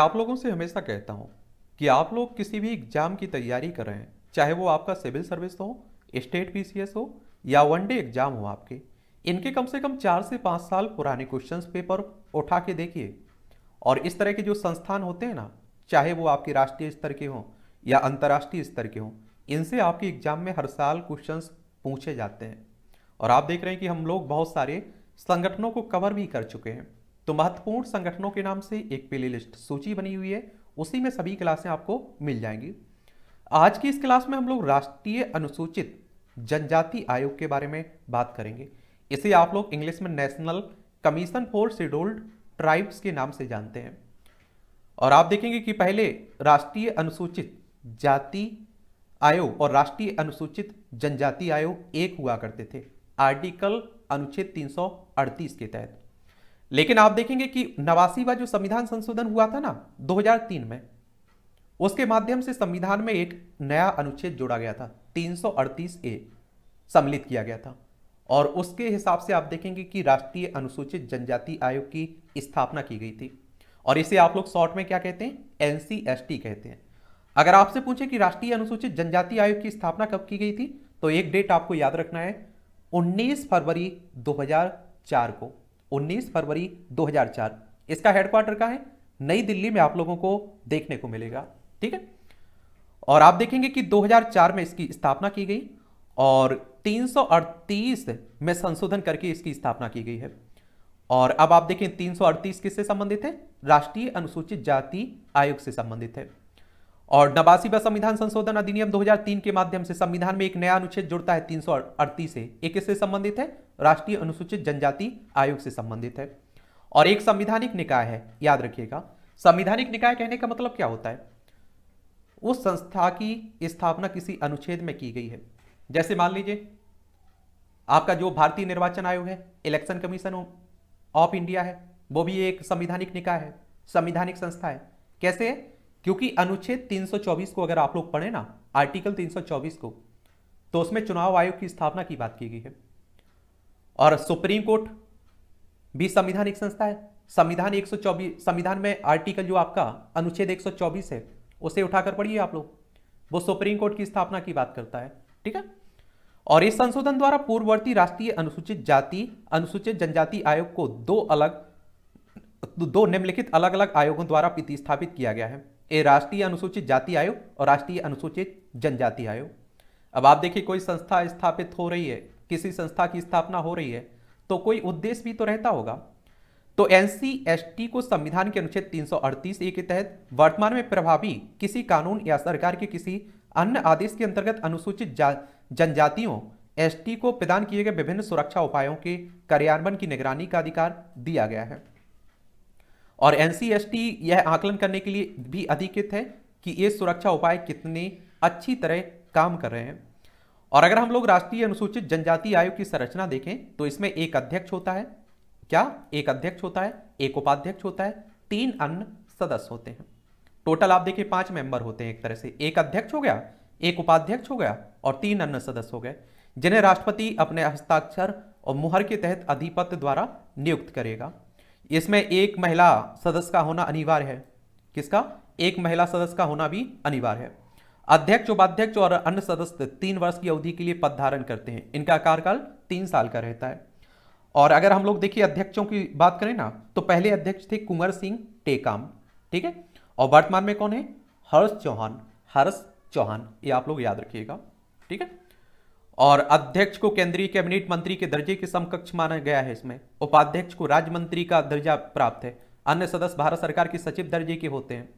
आप लोगों से हमेशा कहता हूँ कि आप लोग किसी भी एग्ज़ाम की तैयारी कर रहे हैं चाहे वो आपका सिविल सर्विस हो स्टेट पी हो या वन डे एग्ज़ाम हो आपके इनके कम से कम चार से पाँच साल पुराने क्वेश्चन पेपर उठा के देखिए और इस तरह के जो संस्थान होते हैं ना चाहे वो आपके राष्ट्रीय स्तर के हों या अंतर्राष्ट्रीय स्तर के हों इनसे आपके एग्ज़ाम में हर साल क्वेश्चंस पूछे जाते हैं और आप देख रहे हैं कि हम लोग बहुत सारे संगठनों को कवर भी कर चुके हैं तो महत्वपूर्ण संगठनों के नाम से एक प्ले लिस्ट सूची बनी हुई है उसी में सभी क्लासें आपको मिल जाएंगी आज की इस क्लास में हम लोग राष्ट्रीय अनुसूचित जनजाति आयोग के बारे में बात करेंगे इसे आप लोग इंग्लिश में National Commission for Scheduled Tribes के नाम से जानते हैं और आप देखेंगे कि पहले राष्ट्रीय अनुसूचित जाति आयोग और राष्ट्रीय अनुसूचित जनजाति आयोग एक हुआ करते थे आर्टिकल अनुच्छेद 338 के तहत लेकिन आप देखेंगे कि नवासीवा जो संविधान संशोधन हुआ था ना 2003 में उसके माध्यम से संविधान में एक नया अनुच्छेद जोड़ा गया था 338 ए सम्मिलित किया गया था और उसके हिसाब से आप देखेंगे कि राष्ट्रीय अनुसूचित जनजाति आयोग की स्थापना की गई थी और इसे आप लोग शॉर्ट में क्या कहते हैं एनसीएसटी कहते हैं अगर आपसे पूछे कि राष्ट्रीय अनुसूचित जनजाति आयोग की स्थापना कब की गई थी तो एक डेट आपको याद रखना है 19 फरवरी 2004 को 19 फरवरी 2004 इसका हेडक्वार्टर का है नई दिल्ली में आप लोगों को देखने को मिलेगा ठीक है और आप देखेंगे कि 2004 में इसकी स्थापना की गई और 338 में संशोधन करके इसकी स्थापना की गई है और अब आप देखें 338 किससे संबंधित है राष्ट्रीय अनुसूचित जाति आयोग से संबंधित है और नवासी व संविधान संशोधन अधिनियम 2003 के माध्यम से संविधान में एक नया अनुच्छेद जुड़ता है तीन से एक इससे संबंधित है राष्ट्रीय अनुसूचित जनजाति आयोग से संबंधित है और एक संविधानिक निकाय है याद रखिएगा संविधानिक निकाय कहने का मतलब क्या होता है उस संस्था की स्थापना किसी अनुच्छेद में की गई है जैसे मान लीजिए आपका जो भारतीय निर्वाचन आयोग है इलेक्शन कमीशन ऑफ इंडिया है वो भी एक संविधानिक निकाय है संविधानिक संस्था है कैसे है? क्योंकि अनुच्छेद 324 को अगर आप लोग पढ़े ना आर्टिकल 324 को तो उसमें चुनाव आयोग की स्थापना की बात की गई है और सुप्रीम कोर्ट भी संविधानिक संस्था है संविधान 124 संविधान में आर्टिकल जो आपका अनुच्छेद 124 है उसे उठाकर पढ़िए आप लोग वो सुप्रीम कोर्ट की स्थापना की बात करता है ठीक है और इस संशोधन द्वारा पूर्ववर्ती राष्ट्रीय अनुसूचित जाति अनुसूचित जनजाति आयोग को दो अलग दो निम्नलिखित अलग अलग आयोगों द्वारा प्रतिस्थापित किया गया है ये राष्ट्रीय अनुसूचित जाति आयोग और राष्ट्रीय अनुसूचित जनजाति आयोग अब आप देखिए कोई संस्था स्थापित हो रही है किसी संस्था की स्थापना हो रही है तो कोई उद्देश्य भी तो रहता होगा तो एनसीएसटी को संविधान के अनुच्छेद 338 ए के तहत वर्तमान में प्रभावी किसी कानून या सरकार के किसी अन्य आदेश के अंतर्गत अनुसूचित जनजातियों एसटी को प्रदान किए गए विभिन्न सुरक्षा उपायों के कार्यान्वयन की निगरानी का अधिकार दिया गया है और एनसीएसटी यह आकलन करने के लिए भी अधिकृत है कि ये सुरक्षा उपाय कितने अच्छी तरह काम कर रहे हैं और अगर हम लोग राष्ट्रीय अनुसूचित जनजाति आयोग की संरचना देखें तो इसमें एक अध्यक्ष होता है क्या एक अध्यक्ष होता है एक उपाध्यक्ष होता है तीन अन्य सदस्य होते हैं टोटल आप देखिए पांच मेंबर होते हैं एक तरह से एक अध्यक्ष हो गया एक उपाध्यक्ष हो गया और तीन अन्य सदस्य हो गए जिन्हें राष्ट्रपति अपने हस्ताक्षर और मुहर के तहत अधिपत्य द्वारा नियुक्त करेगा इसमें एक महिला सदस्य का होना अनिवार्य है किसका एक महिला सदस्य का होना भी अनिवार्य है अध्यक्ष उपाध्यक्ष और अन्य सदस्य तीन वर्ष की अवधि के लिए पद धारण करते हैं इनका कार्यकाल तीन साल का रहता है और अगर हम लोग देखिए अध्यक्षों की बात करें ना तो पहले अध्यक्ष थे कुंवर सिंह टेकाम ठीक है और वर्तमान में कौन है हर्ष चौहान हर्ष चौहान ये आप लोग याद रखिएगा ठीक है और अध्यक्ष को केंद्रीय कैबिनेट मंत्री के दर्जे के समकक्ष माना गया है इसमें उपाध्यक्ष को राज्य मंत्री का दर्जा प्राप्त है अन्य सदस्य भारत सरकार के सचिव दर्जे के होते हैं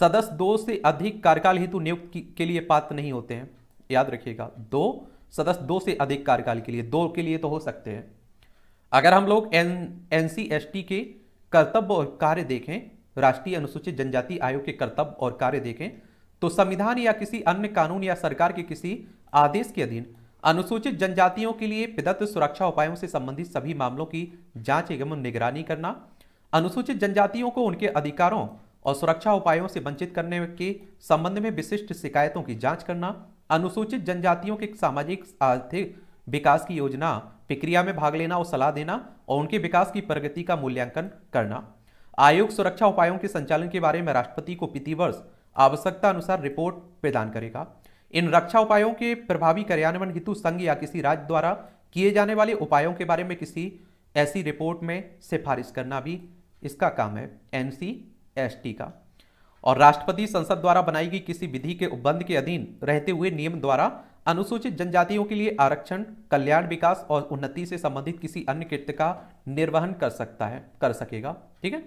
सदस्य दो से अधिक कार्यकाल हेतु नियुक्त के लिए पात्र नहीं होते हैं याद रखिएगा दो सदस्य दो से अधिक कार्यकाल के लिए दो के लिए तो हो सकते हैं अगर हम लोग एन एन के कर्तव्य और कार्य देखें राष्ट्रीय अनुसूचित जनजाति आयोग के कर्तव्य और कार्य देखें तो संविधान या किसी अन्य कानून या सरकार के किसी आदेश के अधीन अनुसूचित जनजातियों के लिए पिदत्त सुरक्षा उपायों से संबंधित सभी मामलों की जांच एवं निगरानी करना अनुसूचित जनजातियों को उनके अधिकारों और सुरक्षा उपायों से वंचित करने के संबंध में विशिष्ट शिकायतों की जांच करना अनुसूचित जनजातियों के सामाजिक आर्थिक विकास की योजना प्रक्रिया में भाग लेना और सलाह देना और उनके विकास की प्रगति का मूल्यांकन करना आयोग सुरक्षा उपायों के संचालन के बारे में राष्ट्रपति को प्रतिवर्ष आवश्यकता अनुसार रिपोर्ट प्रदान करेगा इन रक्षा उपायों के प्रभावी कार्यान्वयन हेतु संघ या किसी राज्य द्वारा किए जाने वाले उपायों के बारे में किसी ऐसी रिपोर्ट में सिफारिश करना भी इसका काम है एनसी एसटी का और राष्ट्रपति संसद द्वारा बनाई गई किसी विधि के उपबंध के अधीन रहते हुए नियम द्वारा अनुसूचित जनजातियों के लिए आरक्षण कल्याण विकास और उन्नति से संबंधित किसी अन्य कृत्य का निर्वहन कर सकता है कर सकेगा ठीक है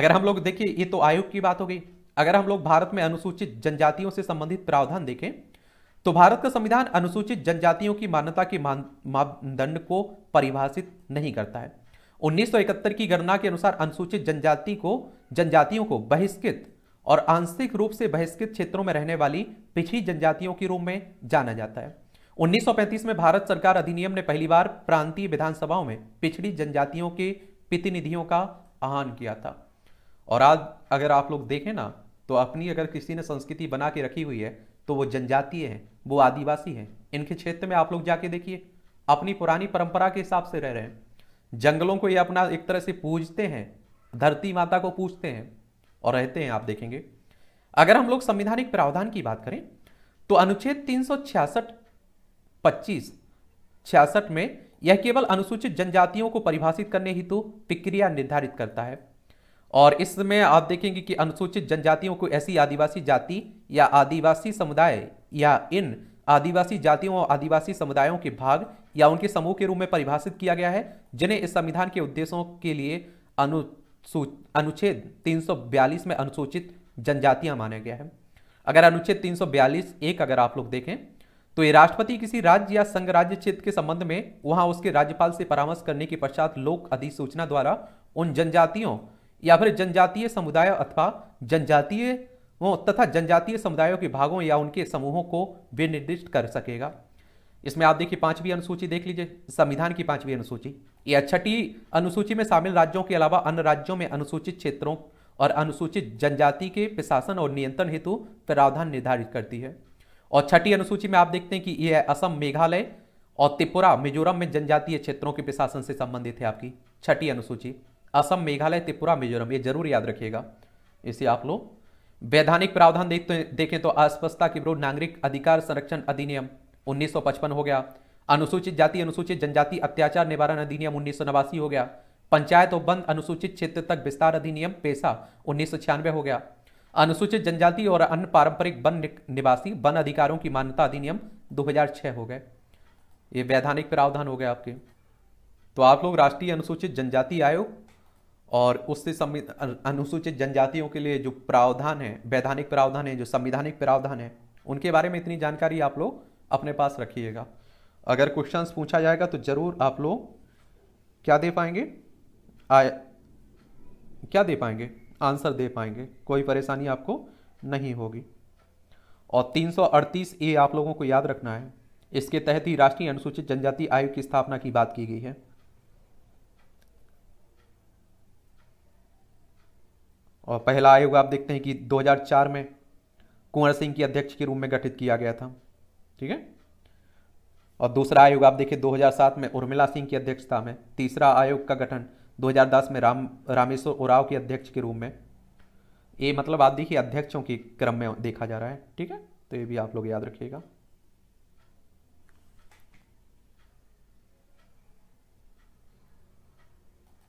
अगर हम लोग देखिए ये तो आयोग की बात हो गई अगर हम लोग भारत में अनुसूचित जनजातियों से संबंधित प्रावधान देखें तो भारत का संविधान अनुसूचित जनजातियों की मान्यता के मानदंड को परिभाषित नहीं करता है 1971 की गणना के अनुसार अनुसूचित जनजाति को जनजातियों को बहिष्कृत और आंशिक रूप से बहिष्कृत क्षेत्रों में रहने वाली पिछड़ी जनजातियों के रूप में जाना जाता है 1935 में भारत सरकार अधिनियम ने पहली बार प्रांतीय विधानसभाओं में पिछड़ी जनजातियों के प्रतिनिधियों का आह्वान किया था और आज अगर आप लोग देखें ना तो अपनी अगर किसी ने संस्कृति बना के रखी हुई है तो वो जनजातीय है वो आदिवासी है इनके क्षेत्र में आप लोग जाके देखिए अपनी पुरानी परंपरा के हिसाब से रह रहे हैं जंगलों को ये अपना एक तरह से पूजते हैं धरती माता को पूजते हैं और रहते हैं आप देखेंगे अगर हम लोग संविधानिक प्रावधान की बात करें तो अनुच्छेद तीन सौ में यह केवल अनुसूचित जनजातियों को परिभाषित करने हेतु तो प्रक्रिया निर्धारित करता है और इसमें आप देखेंगे कि अनुसूचित जनजातियों को ऐसी आदिवासी जाति या आदिवासी समुदाय या इन आदिवासी जातियों और आदिवासी समुदायों के भाग या उनके समूह के रूप में परिभाषित किया गया है जिन्हें इस संविधान के उद्देश्यों के लिए अनुच्छेद 342 में अनुसूचित जनजातियां माना गया है अगर अनुच्छेद 342 एक अगर आप लोग देखें तो ये राष्ट्रपति किसी राज्य या संघ राज्य क्षेत्र के संबंध में वहां उसके राज्यपाल से परामर्श करने के पश्चात लोक अधिसूचना द्वारा उन जनजातियों या फिर जनजातीय समुदाय अथवा जनजातीय तथा जनजातीय समुदायों के भागों या उनके समूहों को विनिर्दिष्ट कर सकेगा इसमें आप देखिए पांचवी अनुसूची देख लीजिए संविधान की पांचवी अनुसूची ये छठी अनुसूची में शामिल राज्यों के अलावा अन्य राज्यों में अनुसूचित क्षेत्रों और अनुसूचित जनजाति के प्रशासन और नियंत्रण हेतु प्रावधान निर्धारित करती है और छठी अनुसूची में आप देखते हैं कि यह असम मेघालय और त्रिपुरा मिजोरम में जनजातीय क्षेत्रों के प्रशासन से संबंधित है आपकी छठी अनुसूची असम मेघालय त्रिपुरा मिजोरम ये जरूर याद रखिएगा इसे आप लोग वैधानिक प्रावधान देखते देखें तो अस्पष्टता के विरोध नागरिक अधिकार संरक्षण अधिनियम 1955 हो गया अनुसूचित जाति अनुसूचित जनजाति अत्याचार निवारण अधिनियम उन्नीस हो गया पंचायत और बंद अनुसूचित क्षेत्र तक विस्तार अधिनियम पेशा उन्नीस हो गया अनुसूचित जनजाति और अन्य पारंपरिक वन निवासी वन अधिकारों की मान्यता अधिनियम 2006 हो गए ये वैधानिक प्रावधान हो गए आपके तो आप लोग राष्ट्रीय अनुसूचित जनजाति आयोग और उससे अनुसूचित जनजातियों के लिए जो प्रावधान है वैधानिक प्रावधान है जो संविधानिक प्रावधान है उनके बारे में इतनी जानकारी आप लोग अपने पास रखिएगा अगर क्वेश्चन पूछा जाएगा तो ज़रूर आप लोग क्या दे पाएंगे आ, क्या दे पाएंगे आंसर दे पाएंगे कोई परेशानी आपको नहीं होगी और 338 ए आप लोगों को याद रखना है इसके तहत ही राष्ट्रीय अनुसूचित जनजाति आयोग की स्थापना की बात की गई है और पहला आयोग आप देखते हैं कि 2004 में कुंवर सिंह की अध्यक्ष के रूप में गठित किया गया था ठीक है और दूसरा आयोग आप देखिए 2007 में उर्मिला सिंह की अध्यक्षता में तीसरा आयोग का गठन 2010 में राम रामेश्वर उराव के अध्यक्ष के रूप में ये मतलब आप देखिए अध्यक्षों के क्रम में देखा जा रहा है ठीक है तो ये भी आप लोग याद रखिएगा